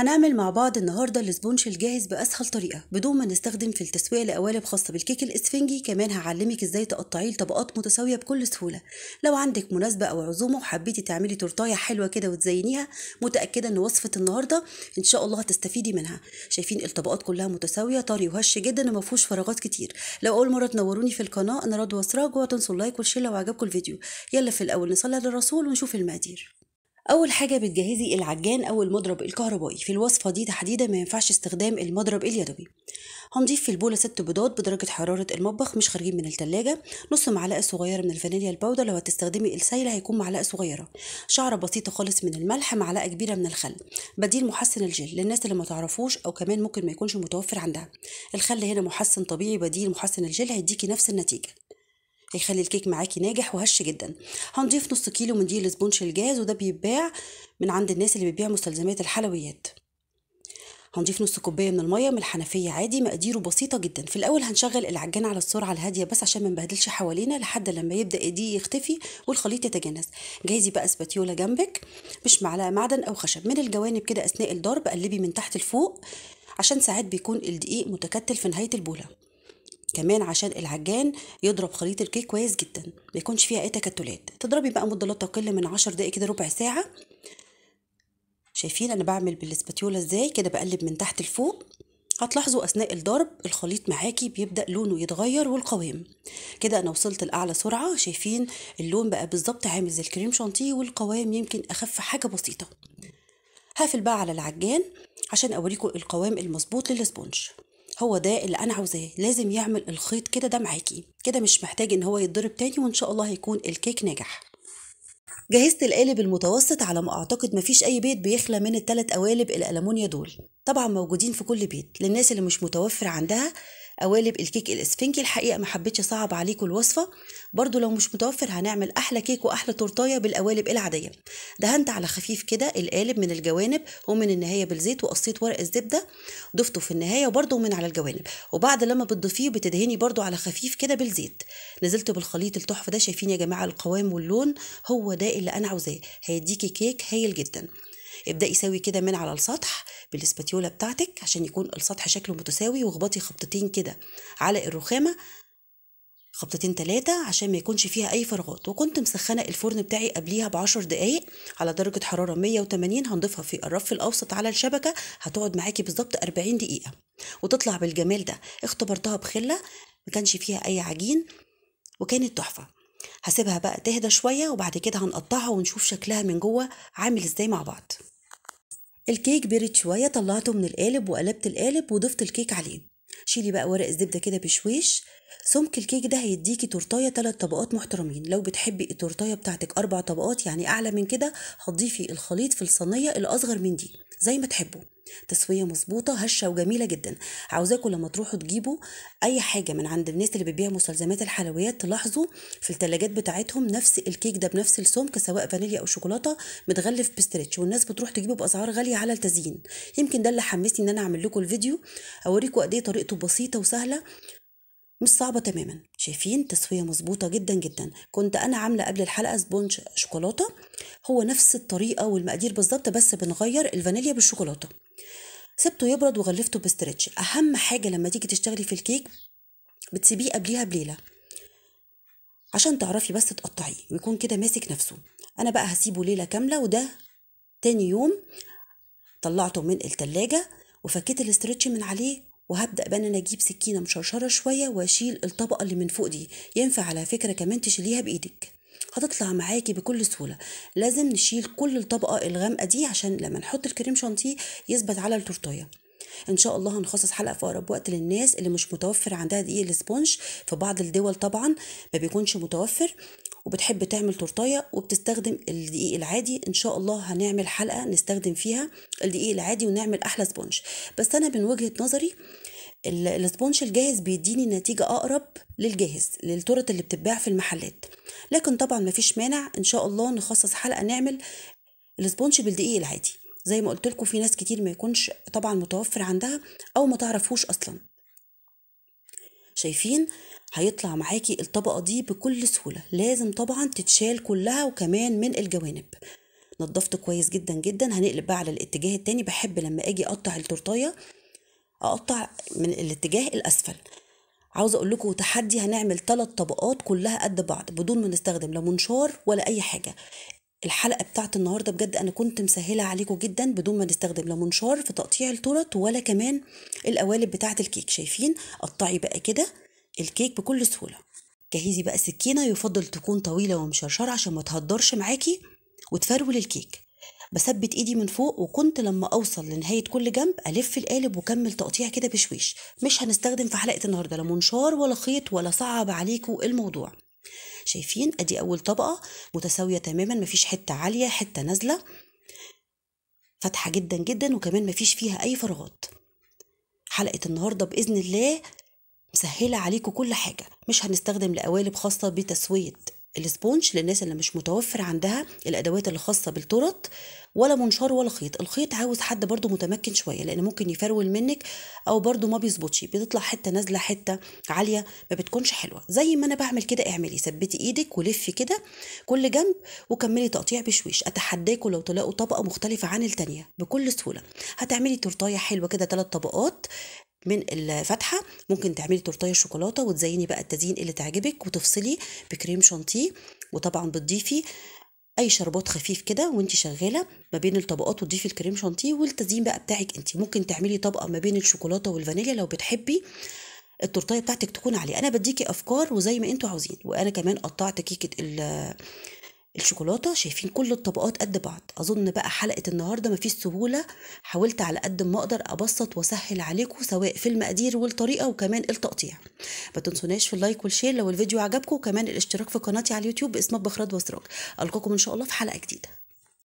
هنعمل مع بعض النهاردة الاسبونش الجاهز بأسهل طريقة بدون ما نستخدم في التسوية لقوالب خاصة بالكيك الاسفنجي كمان هعلمك ازاي تقطعيه لطبقات متساوية بكل سهولة لو عندك مناسبة أو عزومة وحبيتي تعملي تورتاية حلوة كده وتزينيها متأكدة إن وصفة النهاردة إن شاء الله هتستفيدي منها شايفين الطبقات كلها متساوية طري وهش جدا وما فيهوش فراغات كتير لو أول مرة تنوروني في القناة أنا رضوى سراج وتنسوا اللايك والشير لو عجبكم الفيديو يلا في الأول نصلي على الرسول ونشوف المقادير اول حاجه بتجهزي العجان او المضرب الكهربائي في الوصفه دي تحديدا ما ينفعش استخدام المضرب اليدوي هنضيف في البوله ست بيضات بدرجه حراره المطبخ مش خارجين من التلاجة نص معلقه صغيره من الفانيليا البودر لو هتستخدمي السايله هيكون معلقه صغيره شعره بسيطه خالص من الملح معلقه كبيره من الخل بديل محسن الجل للناس اللي ما تعرفوش او كمان ممكن ما يكونش متوفر عندها الخل هنا محسن طبيعي بديل محسن الجل هيديكي نفس النتيجه هيخلي الكيك معاكي ناجح وهش جدا هنضيف نص كيلو من دي الاسبونش الجاز وده بيتباع من عند الناس اللي بتبيع مستلزمات الحلويات هنضيف نص كوبايه من الميه من الحنفيه عادي مقاديره بسيطه جدا في الاول هنشغل العجان على السرعه الهاديه بس عشان ما نبهدلش حوالينا لحد لما يبدا دي يختفي والخليط يتجانس جايزي بقى اسباتيولا جنبك مش معلقه معدن او خشب من الجوانب كده اثناء الضرب قلبي من تحت لفوق عشان ساعات بيكون الدقيق متكتل في نهايه البوله كمان عشان العجان يضرب خليط الكيك كويس جدا ما يكونش فيها اي تكتلات تضربي بقى مده لا تقل من 10 دقايق كده ربع ساعه شايفين انا بعمل بالاسباتيولا ازاي كده بقلب من تحت لفوق هتلاحظوا اثناء الضرب الخليط معاكي بيبدا لونه يتغير والقوام كده انا وصلت لاعلى سرعه شايفين اللون بقى بالظبط عامل زي الكريم شانتيه والقوام يمكن اخف حاجه بسيطه هقفل بقى على العجان عشان اوريكم القوام المظبوط للسبونج هو ده اللي انا عاوزاه لازم يعمل الخيط كده ده معاكي كده مش محتاج ان هو يتضرب تاني وان شاء الله هيكون الكيك ناجح جهزت القالب المتوسط على ما اعتقد مفيش اي بيت بيخلى من الثلاث قوالب الالمونيا دول طبعا موجودين في كل بيت للناس اللي مش متوفر عندها قوالب الكيك الاسفنجي الحقيقه ما حبيتش اصعب عليكم الوصفه برضو لو مش متوفر هنعمل احلى كيك واحلى تورتايه بالقوالب العاديه دهنت على خفيف كده القالب من الجوانب ومن النهايه بالزيت وقصيت ورق الزبده ضفته في النهايه برضو من على الجوانب وبعد لما بتضيفيه بتدهني برضو على خفيف كده بالزيت نزلت بالخليط التحفه ده شايفين يا جماعه القوام واللون هو ده اللي انا عاوزاه هيديكي كيك هايل جدا ابدأي سوي كده من على السطح بالاسباتيولا بتاعتك عشان يكون السطح شكله متساوي واخبطي خبطتين كده على الرخامة خبطتين تلاتة عشان ما يكونش فيها أي فراغات وكنت مسخنة الفرن بتاعي قبليها بعشر دقايق على درجة حرارة 180 هنضيفها في الرف الأوسط على الشبكة هتقعد معاكي بالظبط 40 دقيقة وتطلع بالجمال ده اختبرتها بخلة ما كانش فيها أي عجين وكانت تحفة هسيبها بقى تهدى شوية وبعد كده هنقطعها ونشوف شكلها من جوه عامل ازاي مع بعض الكيك برد شوية طلعته من القالب وقلبت القالب وضفت الكيك عليه شيلي بقى ورق الزبدة كده بشويش سمك الكيك ده هيديكي تورتاية تلات طبقات محترمين لو بتحبي التورتاية بتاعتك أربع طبقات يعني أعلى من كده هتضيفي الخليط في الصينية الأصغر من دي زي ما تحبوا تسويه مظبوطه هشه وجميله جدا عاوزاكم لما تروحوا تجيبوا اي حاجه من عند الناس اللي بتبيع مستلزمات الحلويات تلاحظوا في الثلاجات بتاعتهم نفس الكيك ده بنفس السمك سواء فانيليا او شوكولاته متغلف بستريتش والناس بتروح تجيبه باسعار غاليه على التزيين يمكن ده اللي حمسني ان انا اعمل لكم الفيديو اوريكم قد ايه طريقته بسيطه وسهله مش صعبة تماما شايفين تسوية مظبوطة جدا جدا كنت أنا عاملة قبل الحلقة سبونج شوكولاتة هو نفس الطريقة والمقادير بالظبط بس بنغير الفانيليا بالشوكولاتة سبته يبرد وغلفته بستريتش أهم حاجة لما تيجي تشتغلي في الكيك بتسيبيه قبليها بليلة عشان تعرفي بس تقطعيه ويكون كده ماسك نفسه أنا بقى هسيبه ليلة كاملة وده تاني يوم طلعته من التلاجة وفكيت الاسترتش من عليه وهبدا بان انا اجيب سكينه مشرشره شويه واشيل الطبقه اللي من فوق دي ينفع على فكره كمان تشيليها بايدك هتطلع معاكي بكل سهوله لازم نشيل كل الطبقه الغامقه دي عشان لما نحط الكريم شانتيه يثبت على التورتايه ان شاء الله هنخصص حلقه في اقرب وقت للناس اللي مش متوفر عندها دقيق الاسبونج في بعض الدول طبعا ما بيكونش متوفر وبتحب تعمل تورتايه وبتستخدم الدقيق العادي ان شاء الله هنعمل حلقه نستخدم فيها الدقيق العادي ونعمل احلى سبونج بس انا من وجهه نظري الاسبونش الجاهز بيديني نتيجة أقرب للجاهز للتورت اللي بتتباع في المحلات لكن طبعا مفيش مانع إن شاء الله نخصص حلقة نعمل الاسبونش بالدقيق العادي زي ما قلت لكم في ناس كتير ما يكونش طبعا متوفر عندها او ما تعرفوش اصلا شايفين هيطلع معاكي الطبقة دي بكل سهولة لازم طبعا تتشال كلها وكمان من الجوانب نضفت كويس جدا جدا هنقلب بقى على الاتجاه التاني بحب لما اجي اقطع التورتايه اقطع من الاتجاه الاسفل عاوزه اقول لكم تحدي هنعمل ثلاث طبقات كلها قد بعض بدون ما نستخدم لا منشار ولا اي حاجه الحلقه بتاعت النهارده بجد انا كنت مسهله عليكم جدا بدون ما نستخدم لا منشار في تقطيع التورت ولا كمان القوالب بتاعه الكيك شايفين قطعي بقى كده الكيك بكل سهوله جهزي بقى سكينه يفضل تكون طويله ومشرشره عشان ما تهدرش معاكي وتفرول الكيك بثبت ايدي من فوق وكنت لما اوصل لنهايه كل جنب الف القالب واكمل تقطيع كده بشويش مش هنستخدم في حلقه النهارده لا منشار ولا خيط ولا صعب عليكم الموضوع شايفين ادي اول طبقه متساويه تماما مفيش حته عاليه حته نازله فاتحه جدا جدا وكمان مفيش فيها اي فراغات حلقه النهارده باذن الله مسهله عليكم كل حاجه مش هنستخدم لقوالب خاصه بتسويه السبونج للناس اللي مش متوفر عندها الادوات الخاصه بالترط ولا منشار ولا خيط الخيط عاوز حد برضو متمكن شويه لان ممكن يفرول منك او برضو ما بيظبطش بتطلع حته نازله حته عاليه ما بتكونش حلوه زي ما انا بعمل كده اعملي ثبتي ايدك ولفي كده كل جنب وكملي تقطيع بشويش اتحداكم لو تلاقوا طبقه مختلفه عن التانيه بكل سهوله هتعملي تورتايه حلوه كده ثلاث طبقات من الفتحه ممكن تعملي تورتيه شوكولاته وتزيني بقى التزيين اللي تعجبك وتفصلي بكريم شانتيه وطبعا بتضيفي اي شربات خفيف كده وانت شغاله ما بين الطبقات وتضيفي الكريم شانتيه والتزيين بقى بتاعك انت ممكن تعملي طبقه ما بين الشوكولاته والفانيليا لو بتحبي التورتيه بتاعتك تكون عليه انا بديكي افكار وزي ما انتوا عاوزين وانا كمان قطعت كيكه الشوكولاته شايفين كل الطبقات قد بعض اظن بقى حلقه النهارده مفيش سهوله حاولت على قد ما اقدر ابسط واسهل عليكم سواء في المقادير والطريقه وكمان التقطيع ما تنسوناش في اللايك والشير لو الفيديو عجبكم وكمان الاشتراك في قناتي على اليوتيوب باسم مطبخ رد وسراج القاكم ان شاء الله في حلقه جديده